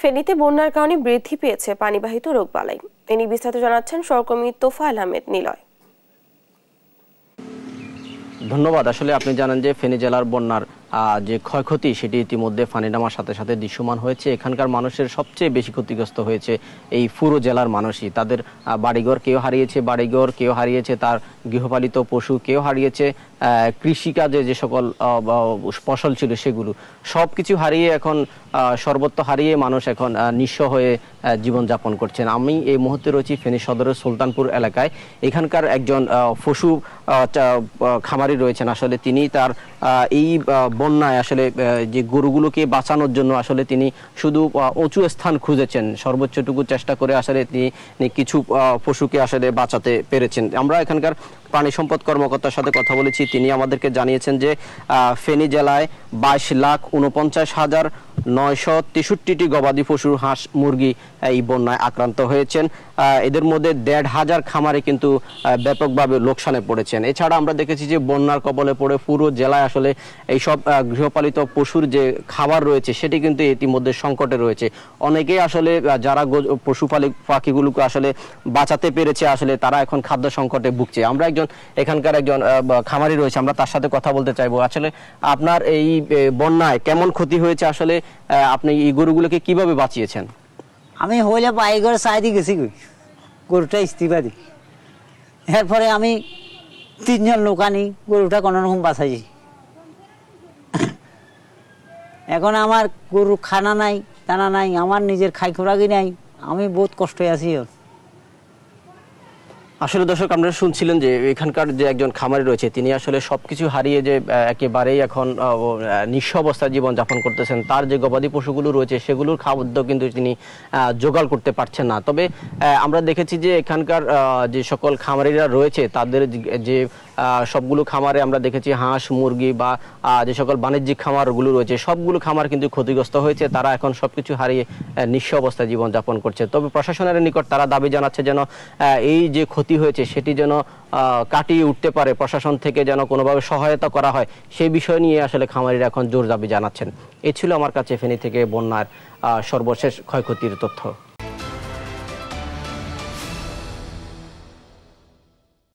ফেনীতে বন্যার কারণে বৃদ্ধি পেয়েছে পানিবাহিত রোগ বালাই তিনি বিস্তারিত জানাচ্ছেন সহকর্মী তোফাল আহমেদ নিলয় ধন্যবাদ আসলে আপনি জানেন যে ফেনী জেলার বন্যার যে ক্ষয়ক্ষতি সেটি ইতিমধ্যে ফানি নামার সাথে সাথে দৃশ্যমান হয়েছে এখানকার মানুষের সবচেয়ে বেশি ক্ষতিগ্রস্ত হয়েছে এই পুরো জেলার মানুষই তাদের বাড়িঘর কেউ হারিয়েছে বাড়িঘর কেউ হারিয়েছে তার গৃহপালিত পশু কেউ হারিয়েছে কৃষিকাজে যে সকল ফসল ছিল সেগুলো সব কিছু হারিয়ে এখন সর্বত্র হারিয়ে মানুষ এখন নিঃস্ব হয়ে জীবনযাপন করছেন আমি এই মুহূর্তে রয়েছি ফেনী সদরের সুলতানপুর এলাকায় এখানকার একজন পশু খামারি রয়েছেন আসলে তিনি তার এই বন্যায় আসলে যে গরুগুলোকে বাঁচানোর জন্য আসলে তিনি শুধু উঁচু স্থান খুঁজেছেন সর্বোচ্চটুকু চেষ্টা করে আসলে তিনি কিছু পশুকে আসলে বাঁচাতে পেরেছেন আমরা এখানকার প্রাণী সম্পদ কর্মকর্তার সাথে কথা বলেছি তিনি আমাদেরকে জানিয়েছেন যে ফেনী জেলায় বাইশ লাখ উনপঞ্চাশ হাজার নয়শো টি গবাদি পশুর হাঁস মুরগি এই বন্যায় আক্রান্ত হয়েছেন এদের মধ্যে দেড় হাজার খামারে কিন্তু ব্যাপকভাবে লোকসানে পড়েছেন এছাড়া আমরা দেখেছি যে বন্যার কবলে পড়ে পুরো জেলায় আসলে এইসব গৃহপালিত পশুর যে খাবার রয়েছে সেটি কিন্তু ইতিমধ্যে সংকটে রয়েছে অনেকেই আসলে যারা পশুপালিক পাখিগুলোকে আসলে বাঁচাতে পেরেছে আসলে তারা এখন খাদ্য সংকটে ভুগছে আমরা একজন এখানকার একজন খামারি রয়েছে আমরা তার সাথে কথা বলতে চাইবো আসলে আপনার এই বন্যায় কেমন ক্ষতি হয়েছে আসলে আপনি এই গরুগুলোকে কিভাবে বাঁচিয়েছেন আমি হইলে পায়ে ঘরে সাইডে গেছি গরুটা দি এরপরে আমি তিনজন লোক আনি গরুটা কোনো রকম বাঁচাইছি এখন আমার গরু খানা নাই টানা নাই আমার নিজের খাই খোরাকি নাই আমি বহুত কষ্টে আছি ওর আসলে দর্শক আপনারা শুনছিলেন যে এখানকার যে একজন খামারি রয়েছে তিনি আসলে সবকিছু হারিয়ে যে একেবারেই এখন নিঃস্ব অবস্থায় জীবনযাপন করতেছেন তার যে গবাদি পশুগুলো রয়েছে সেগুলোর খাবদ্য কিন্তু তিনি জোগাড় করতে পারছেন না তবে আমরা দেখেছি যে এখানকার যে সকল খামারিরা রয়েছে তাদের যে সবগুলো খামারে আমরা দেখেছি হাঁস মুরগি বা যে সকল বাণিজ্যিক খামারগুলো রয়েছে সবগুলো খামার কিন্তু ক্ষতিগ্রস্ত হয়েছে তারা এখন সব কিছু হারিয়ে নিঃস্ব অবস্থায় জীবনযাপন করছে তবে প্রশাসনের নিকট তারা দাবি জানাচ্ছে যেন এই যে ক্ষতি ক্ষতি হয়েছে সেটি যেন কাটিয়ে উঠতে পারে প্রশাসন থেকে যেন কোনোভাবে সহায়তা করা হয় সেই বিষয় নিয়ে আসলে খামারিরা এখন জোর দাবি জানাচ্ছেন এ ছিল আমার কাছে ফেনী থেকে বন্যার সর্বশেষ ক্ষয়ক্ষতির তথ্য